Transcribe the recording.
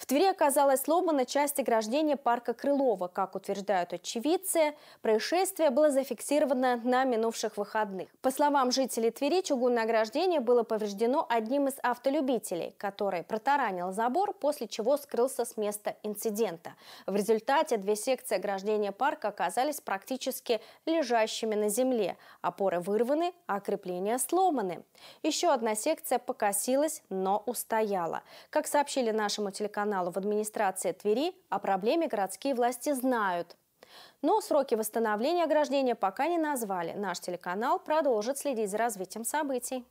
В Твери оказалась сломана часть ограждения парка Крылова. Как утверждают очевидцы, происшествие было зафиксировано на минувших выходных. По словам жителей Твери, чугунное ограждение было повреждено одним из автолюбителей, который протаранил забор, после чего скрылся с места инцидента. В результате две секции ограждения парка оказались практически лежащими на земле. Опоры вырваны, а крепления сломаны. Еще одна секция покосилась, но устояла. Как сообщили нашему телеканалу, каналу в администрации Твери о проблеме городские власти знают. Но сроки восстановления ограждения пока не назвали. Наш телеканал продолжит следить за развитием событий.